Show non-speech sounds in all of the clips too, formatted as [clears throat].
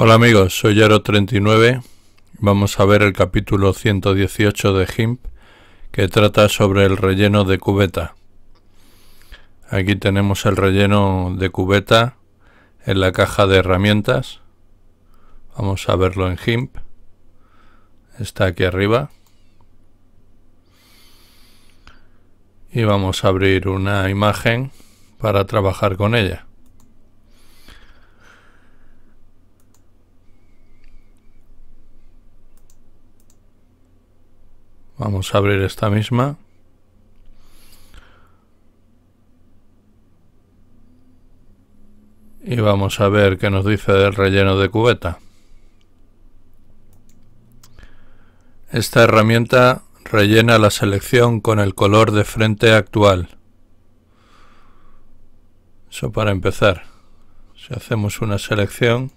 Hola amigos, soy Yaro39. Vamos a ver el capítulo 118 de GIMP que trata sobre el relleno de cubeta. Aquí tenemos el relleno de cubeta en la caja de herramientas. Vamos a verlo en GIMP. Está aquí arriba. Y vamos a abrir una imagen para trabajar con ella. Vamos a abrir esta misma. Y vamos a ver qué nos dice del relleno de cubeta. Esta herramienta rellena la selección con el color de frente actual. Eso para empezar. Si hacemos una selección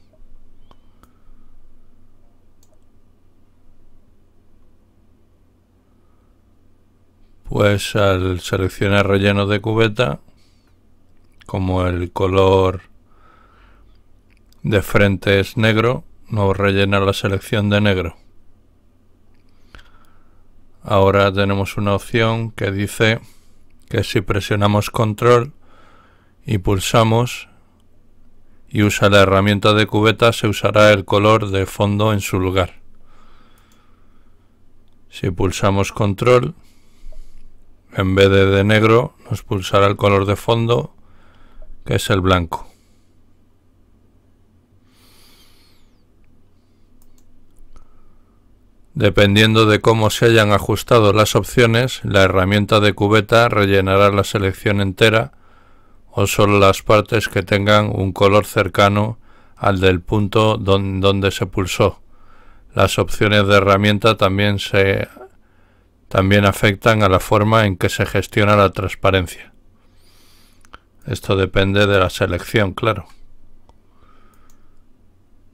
pues al seleccionar relleno de cubeta, como el color de frente es negro, nos rellena la selección de negro. Ahora tenemos una opción que dice que si presionamos control y pulsamos y usa la herramienta de cubeta se usará el color de fondo en su lugar. Si pulsamos control en vez de, de negro nos pulsará el color de fondo que es el blanco Dependiendo de cómo se hayan ajustado las opciones, la herramienta de cubeta rellenará la selección entera o solo las partes que tengan un color cercano al del punto donde se pulsó. Las opciones de herramienta también se también afectan a la forma en que se gestiona la transparencia. Esto depende de la selección, claro.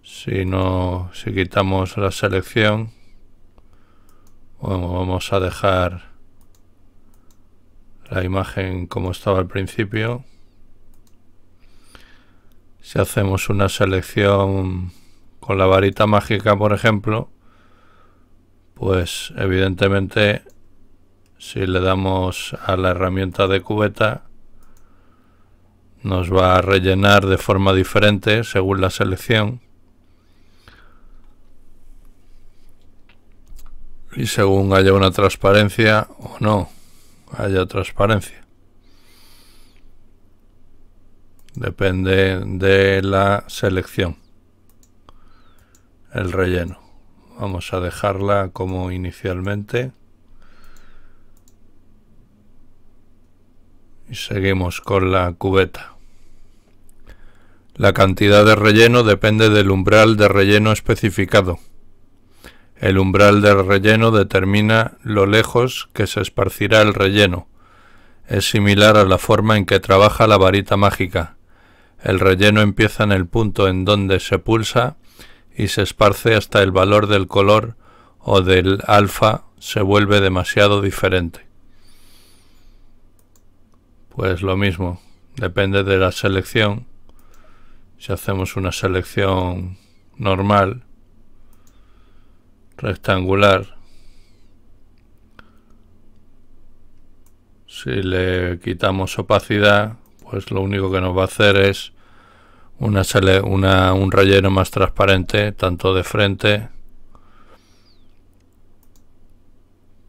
Si no, si quitamos la selección, vamos a dejar la imagen como estaba al principio. Si hacemos una selección con la varita mágica, por ejemplo, pues evidentemente si le damos a la herramienta de cubeta nos va a rellenar de forma diferente según la selección y según haya una transparencia o no haya transparencia depende de la selección el relleno Vamos a dejarla como inicialmente. Y seguimos con la cubeta. La cantidad de relleno depende del umbral de relleno especificado. El umbral de relleno determina lo lejos que se esparcirá el relleno. Es similar a la forma en que trabaja la varita mágica. El relleno empieza en el punto en donde se pulsa y se esparce hasta el valor del color o del alfa se vuelve demasiado diferente. Pues lo mismo, depende de la selección. Si hacemos una selección normal, rectangular, si le quitamos opacidad, pues lo único que nos va a hacer es una, una, un relleno más transparente, tanto de frente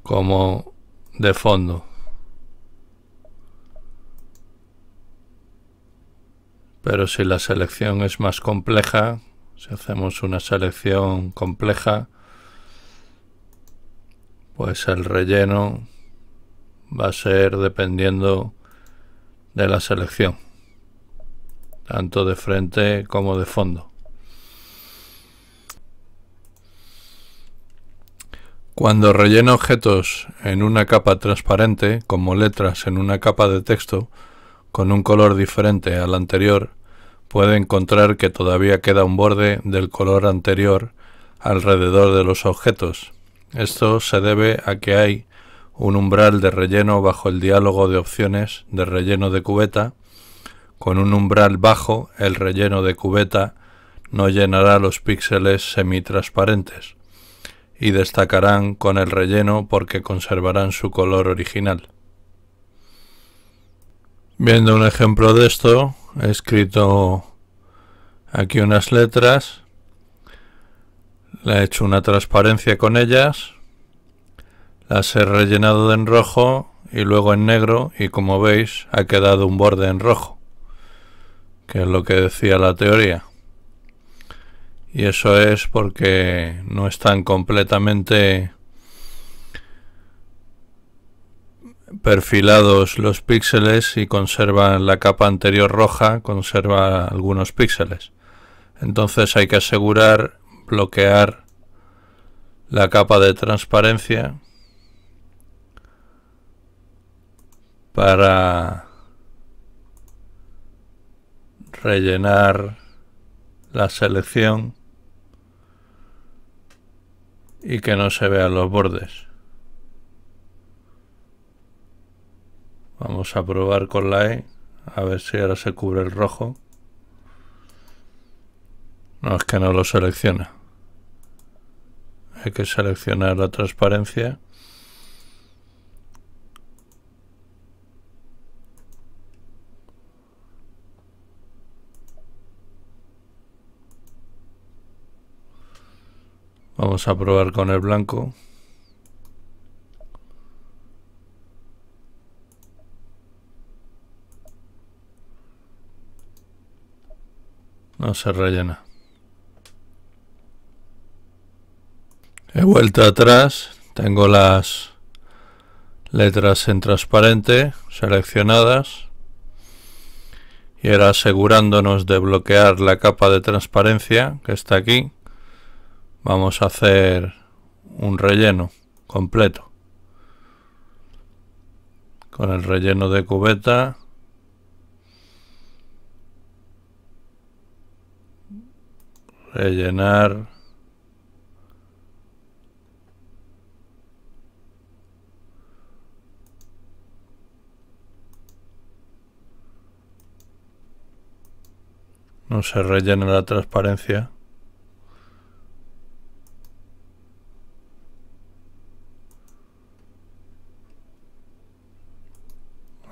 como de fondo. Pero si la selección es más compleja, si hacemos una selección compleja, pues el relleno va a ser dependiendo de la selección tanto de frente como de fondo. Cuando relleno objetos en una capa transparente, como letras en una capa de texto, con un color diferente al anterior, puede encontrar que todavía queda un borde del color anterior alrededor de los objetos. Esto se debe a que hay un umbral de relleno bajo el diálogo de opciones de relleno de cubeta con un umbral bajo, el relleno de cubeta no llenará los píxeles semitransparentes y destacarán con el relleno porque conservarán su color original. Viendo un ejemplo de esto, he escrito aquí unas letras, le he hecho una transparencia con ellas, las he rellenado en rojo y luego en negro y como veis ha quedado un borde en rojo que es lo que decía la teoría. Y eso es porque no están completamente perfilados los píxeles y conservan la capa anterior roja, conserva algunos píxeles. Entonces hay que asegurar bloquear la capa de transparencia para rellenar la selección y que no se vean los bordes. Vamos a probar con la E, a ver si ahora se cubre el rojo. No es que no lo selecciona. Hay que seleccionar la transparencia. Vamos a probar con el blanco. No se rellena. He vuelto atrás. Tengo las letras en transparente seleccionadas. Y ahora asegurándonos de bloquear la capa de transparencia que está aquí vamos a hacer un relleno completo con el relleno de cubeta rellenar no se rellena la transparencia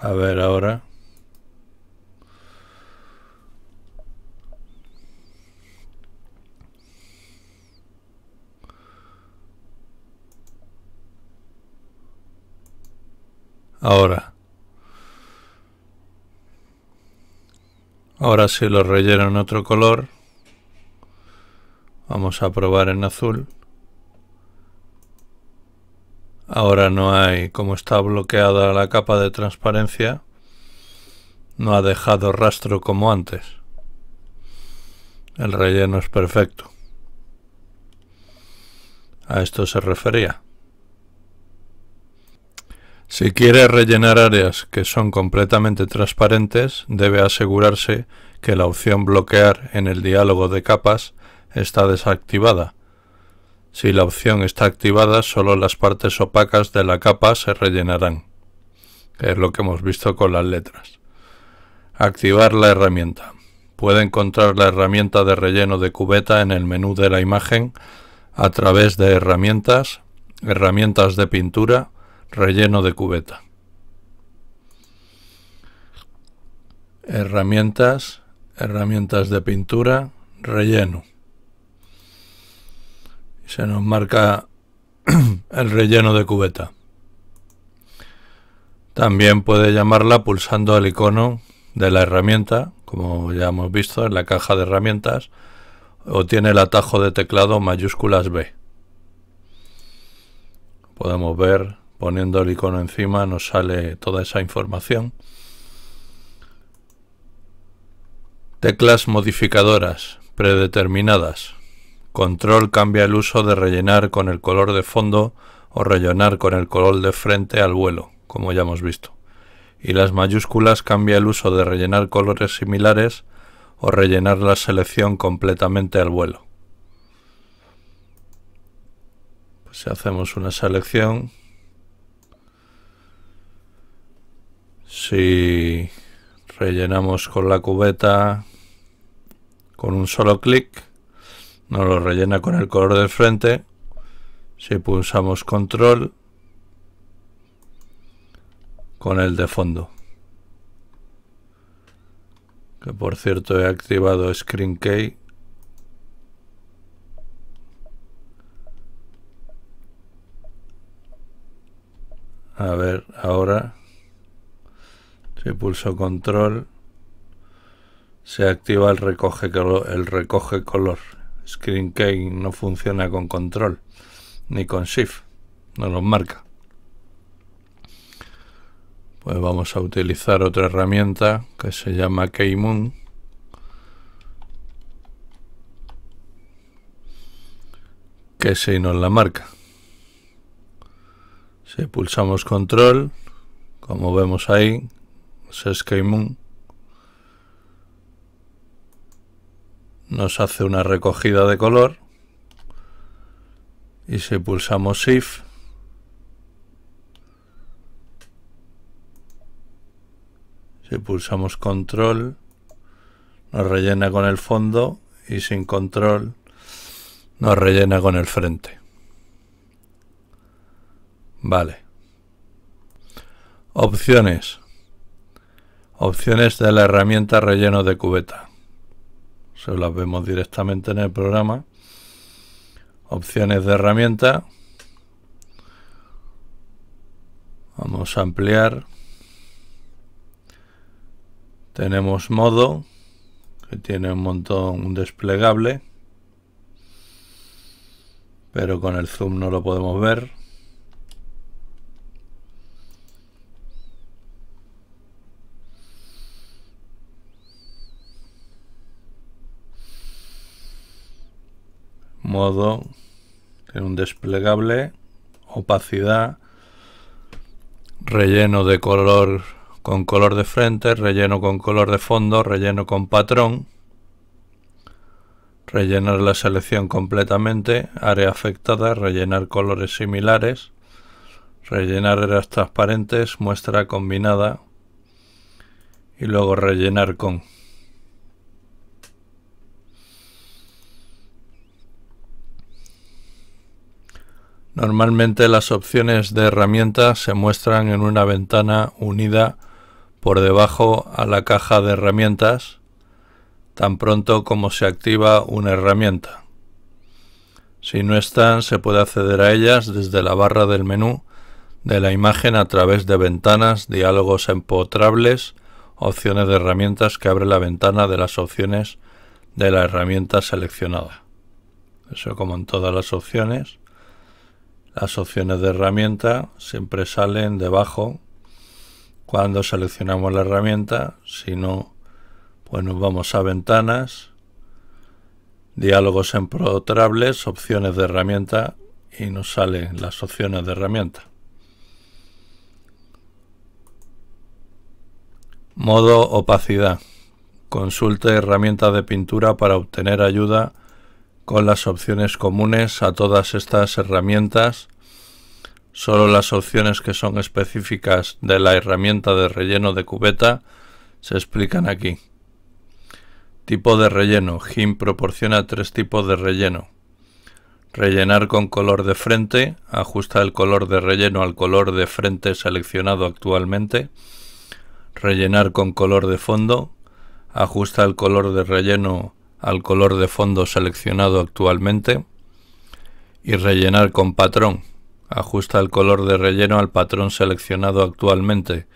A ver ahora. Ahora. Ahora si lo relleno en otro color. Vamos a probar en azul. Ahora no hay, como está bloqueada la capa de transparencia, no ha dejado rastro como antes. El relleno es perfecto. A esto se refería. Si quiere rellenar áreas que son completamente transparentes, debe asegurarse que la opción bloquear en el diálogo de capas está desactivada si la opción está activada, solo las partes opacas de la capa se rellenarán, que es lo que hemos visto con las letras. Activar la herramienta. Puede encontrar la herramienta de relleno de cubeta en el menú de la imagen a través de Herramientas, Herramientas de pintura, Relleno de cubeta. Herramientas, Herramientas de pintura, Relleno se nos marca [clears throat] el relleno de cubeta. También puede llamarla pulsando el icono de la herramienta, como ya hemos visto en la caja de herramientas, o tiene el atajo de teclado mayúsculas B. Podemos ver, poniendo el icono encima, nos sale toda esa información. Teclas modificadoras predeterminadas. Control cambia el uso de rellenar con el color de fondo o rellenar con el color de frente al vuelo, como ya hemos visto. Y las mayúsculas cambia el uso de rellenar colores similares o rellenar la selección completamente al vuelo. Pues si hacemos una selección, si rellenamos con la cubeta con un solo clic, nos lo rellena con el color del frente. Si pulsamos control, con el de fondo. Que por cierto he activado Screen Key. A ver, ahora, si pulso control, se activa el recoge, el recoge color. Screen Key no funciona con control ni con shift, no nos marca. Pues vamos a utilizar otra herramienta que se llama Keymoon. Que si nos la marca. Si pulsamos control, como vemos ahí, pues es Keymoon nos hace una recogida de color y si pulsamos Shift si pulsamos Control nos rellena con el fondo y sin Control nos rellena con el frente vale opciones opciones de la herramienta relleno de cubeta se las vemos directamente en el programa. Opciones de herramienta. Vamos a ampliar. Tenemos modo, que tiene un montón desplegable, pero con el zoom no lo podemos ver. modo, en un desplegable, opacidad, relleno de color con color de frente, relleno con color de fondo, relleno con patrón, rellenar la selección completamente, área afectada, rellenar colores similares, rellenar áreas transparentes, muestra combinada y luego rellenar con... Normalmente las opciones de herramientas se muestran en una ventana unida por debajo a la caja de herramientas tan pronto como se activa una herramienta. Si no están, se puede acceder a ellas desde la barra del menú de la imagen a través de ventanas, diálogos empotrables, opciones de herramientas que abre la ventana de las opciones de la herramienta seleccionada. Eso como en todas las opciones. Las opciones de herramienta siempre salen debajo cuando seleccionamos la herramienta, si no, pues nos vamos a ventanas, diálogos en ProTrables, opciones de herramienta y nos salen las opciones de herramienta. Modo opacidad. Consulte herramientas de pintura para obtener ayuda con las opciones comunes a todas estas herramientas. Solo las opciones que son específicas de la herramienta de relleno de cubeta se explican aquí. Tipo de relleno. GIMP proporciona tres tipos de relleno. Rellenar con color de frente. Ajusta el color de relleno al color de frente seleccionado actualmente. Rellenar con color de fondo. Ajusta el color de relleno al color de fondo seleccionado actualmente y rellenar con patrón. Ajusta el color de relleno al patrón seleccionado actualmente.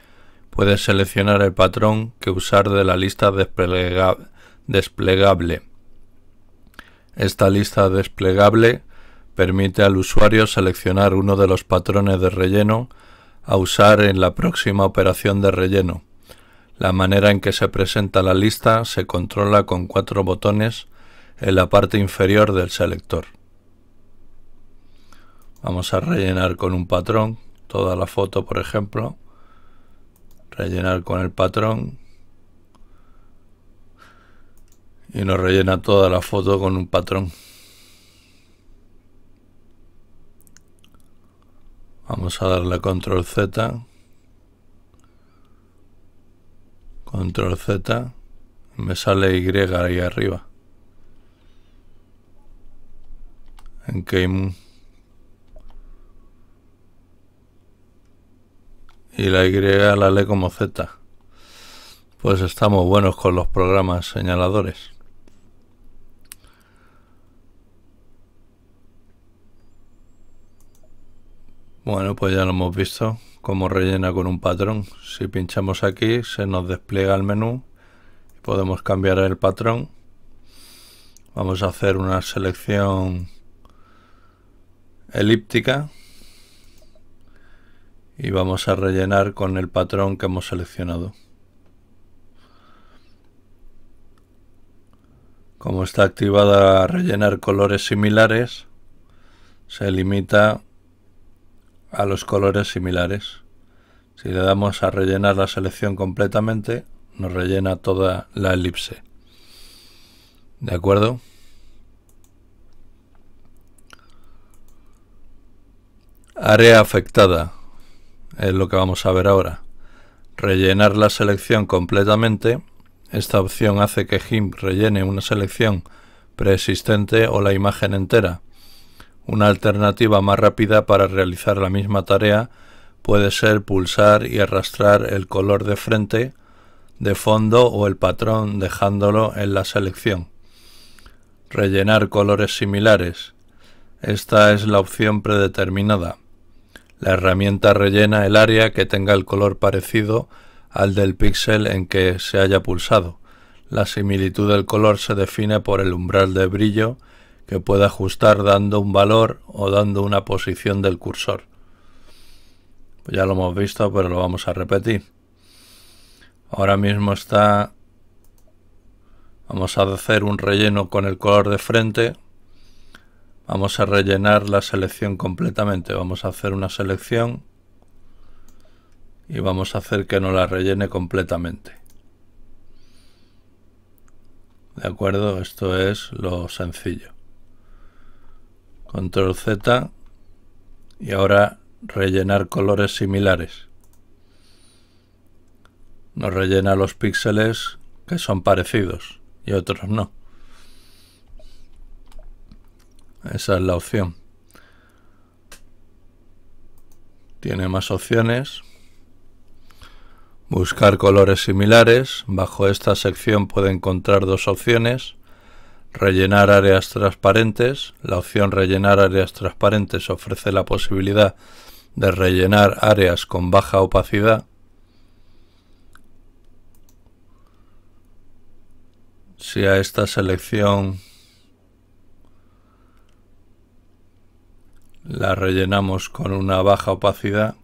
Puedes seleccionar el patrón que usar de la lista desplegable. Esta lista desplegable permite al usuario seleccionar uno de los patrones de relleno a usar en la próxima operación de relleno. La manera en que se presenta la lista se controla con cuatro botones en la parte inferior del selector. Vamos a rellenar con un patrón toda la foto, por ejemplo. Rellenar con el patrón. Y nos rellena toda la foto con un patrón. Vamos a darle control Z. control Z, me sale Y ahí arriba. En Keimu, Y la Y la lee como Z. Pues estamos buenos con los programas señaladores. Bueno, pues ya lo hemos visto como rellena con un patrón. Si pinchamos aquí se nos despliega el menú y podemos cambiar el patrón. Vamos a hacer una selección elíptica y vamos a rellenar con el patrón que hemos seleccionado. Como está activada rellenar colores similares, se limita a los colores similares. Si le damos a rellenar la selección completamente, nos rellena toda la elipse. ¿De acuerdo? Área afectada es lo que vamos a ver ahora. Rellenar la selección completamente. Esta opción hace que GIMP rellene una selección preexistente o la imagen entera. Una alternativa más rápida para realizar la misma tarea puede ser pulsar y arrastrar el color de frente, de fondo o el patrón dejándolo en la selección. Rellenar colores similares. Esta es la opción predeterminada. La herramienta rellena el área que tenga el color parecido al del píxel en que se haya pulsado. La similitud del color se define por el umbral de brillo que pueda ajustar dando un valor o dando una posición del cursor. ya lo hemos visto, pero lo vamos a repetir. Ahora mismo está... Vamos a hacer un relleno con el color de frente. Vamos a rellenar la selección completamente. Vamos a hacer una selección y vamos a hacer que no la rellene completamente. ¿De acuerdo? Esto es lo sencillo control Z y ahora rellenar colores similares. Nos rellena los píxeles que son parecidos y otros no. Esa es la opción. Tiene más opciones. Buscar colores similares. Bajo esta sección puede encontrar dos opciones rellenar áreas transparentes. La opción rellenar áreas transparentes ofrece la posibilidad de rellenar áreas con baja opacidad. Si a esta selección la rellenamos con una baja opacidad,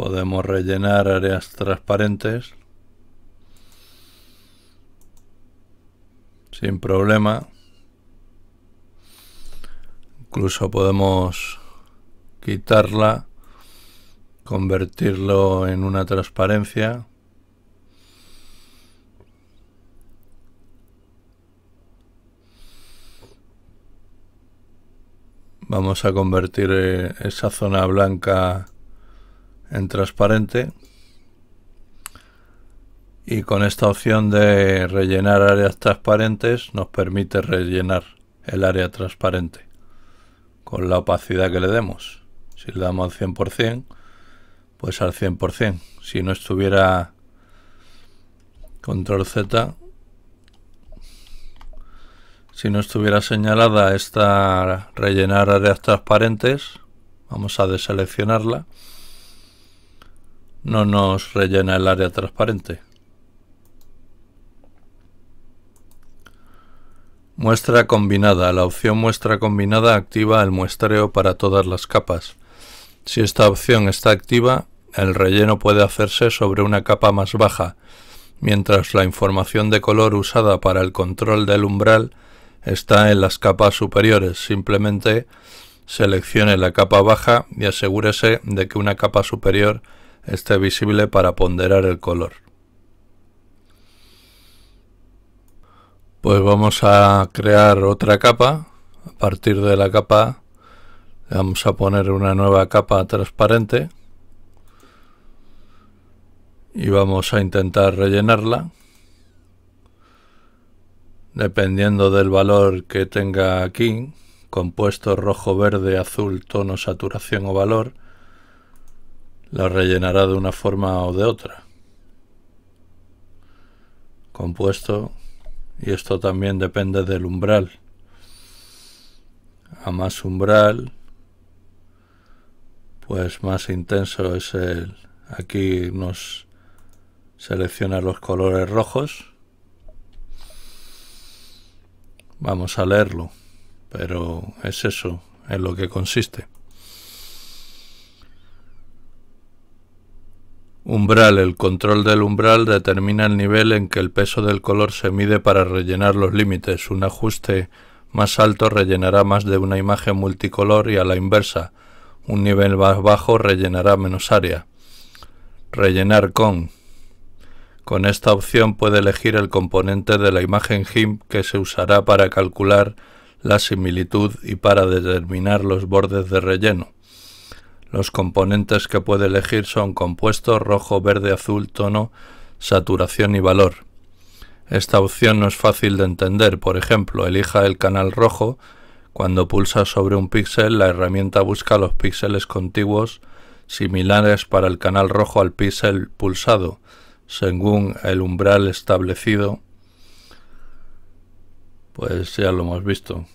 Podemos rellenar áreas transparentes sin problema. Incluso podemos quitarla, convertirlo en una transparencia. Vamos a convertir eh, esa zona blanca en transparente y con esta opción de rellenar áreas transparentes nos permite rellenar el área transparente con la opacidad que le demos. Si le damos al 100%, pues al 100%. Si no estuviera control Z, si no estuviera señalada esta rellenar áreas transparentes, vamos a deseleccionarla no nos rellena el área transparente. Muestra combinada. La opción muestra combinada activa el muestreo para todas las capas. Si esta opción está activa, el relleno puede hacerse sobre una capa más baja, mientras la información de color usada para el control del umbral está en las capas superiores. Simplemente seleccione la capa baja y asegúrese de que una capa superior esté visible para ponderar el color. Pues vamos a crear otra capa. A partir de la capa vamos a poner una nueva capa transparente y vamos a intentar rellenarla dependiendo del valor que tenga aquí, compuesto rojo, verde, azul, tono, saturación o valor, la rellenará de una forma o de otra. Compuesto, y esto también depende del umbral. A más umbral, pues más intenso es el... Aquí nos selecciona los colores rojos. Vamos a leerlo, pero es eso, en lo que consiste. Umbral. El control del umbral determina el nivel en que el peso del color se mide para rellenar los límites. Un ajuste más alto rellenará más de una imagen multicolor y a la inversa. Un nivel más bajo rellenará menos área. Rellenar con. Con esta opción puede elegir el componente de la imagen GIMP que se usará para calcular la similitud y para determinar los bordes de relleno. Los componentes que puede elegir son compuesto, rojo, verde, azul, tono, saturación y valor. Esta opción no es fácil de entender, por ejemplo, elija el canal rojo, cuando pulsa sobre un píxel la herramienta busca los píxeles contiguos similares para el canal rojo al píxel pulsado, según el umbral establecido. Pues ya lo hemos visto.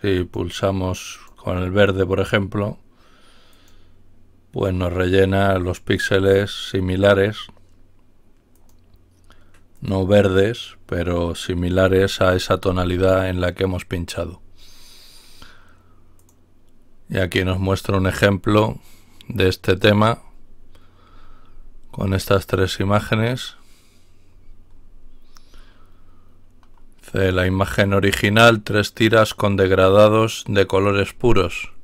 Si pulsamos con el verde, por ejemplo, pues nos rellena los píxeles similares, no verdes, pero similares a esa tonalidad en la que hemos pinchado. Y aquí nos muestra un ejemplo de este tema con estas tres imágenes. la imagen original, tres tiras con degradados de colores puros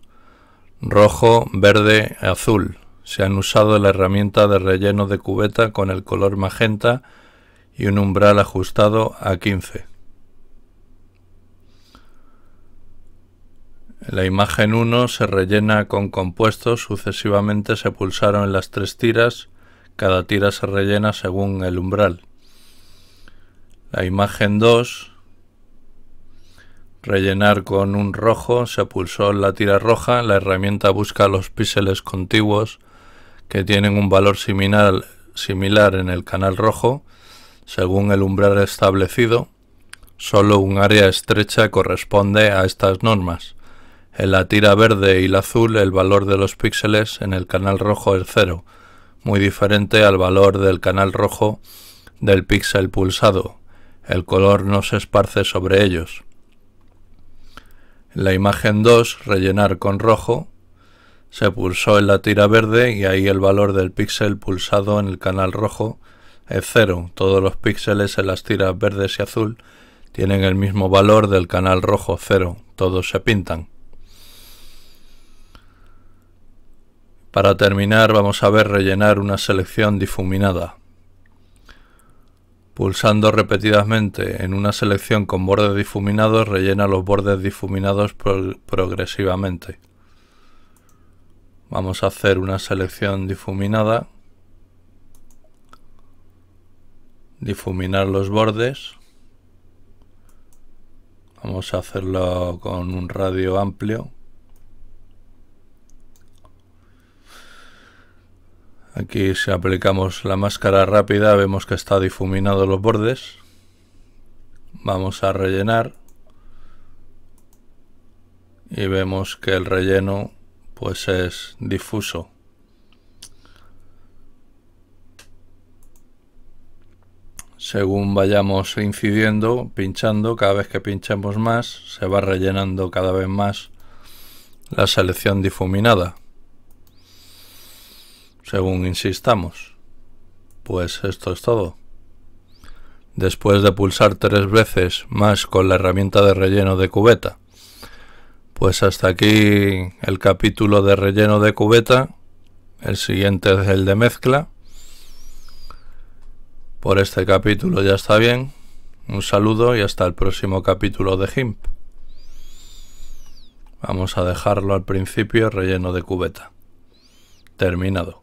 rojo, verde, azul. Se han usado la herramienta de relleno de cubeta con el color magenta y un umbral ajustado a 15. La imagen 1 se rellena con compuestos, sucesivamente se pulsaron las tres tiras, cada tira se rellena según el umbral. La imagen 2 Rellenar con un rojo, se pulsó la tira roja, la herramienta busca los píxeles contiguos que tienen un valor similar, similar en el canal rojo, según el umbral establecido, solo un área estrecha corresponde a estas normas. En la tira verde y la azul el valor de los píxeles en el canal rojo es cero, muy diferente al valor del canal rojo del píxel pulsado. El color no se esparce sobre ellos. En la imagen 2, rellenar con rojo, se pulsó en la tira verde y ahí el valor del píxel pulsado en el canal rojo es 0. Todos los píxeles en las tiras verdes y azul tienen el mismo valor del canal rojo 0. Todos se pintan. Para terminar vamos a ver rellenar una selección difuminada. Pulsando repetidamente en una selección con bordes difuminados, rellena los bordes difuminados progresivamente. Vamos a hacer una selección difuminada. Difuminar los bordes. Vamos a hacerlo con un radio amplio. Aquí si aplicamos la máscara rápida vemos que está difuminado los bordes. Vamos a rellenar. Y vemos que el relleno pues es difuso. Según vayamos incidiendo, pinchando, cada vez que pinchemos más, se va rellenando cada vez más la selección difuminada según insistamos. Pues esto es todo. Después de pulsar tres veces más con la herramienta de relleno de cubeta. Pues hasta aquí el capítulo de relleno de cubeta. El siguiente es el de mezcla. Por este capítulo ya está bien. Un saludo y hasta el próximo capítulo de GIMP. Vamos a dejarlo al principio relleno de cubeta. Terminado.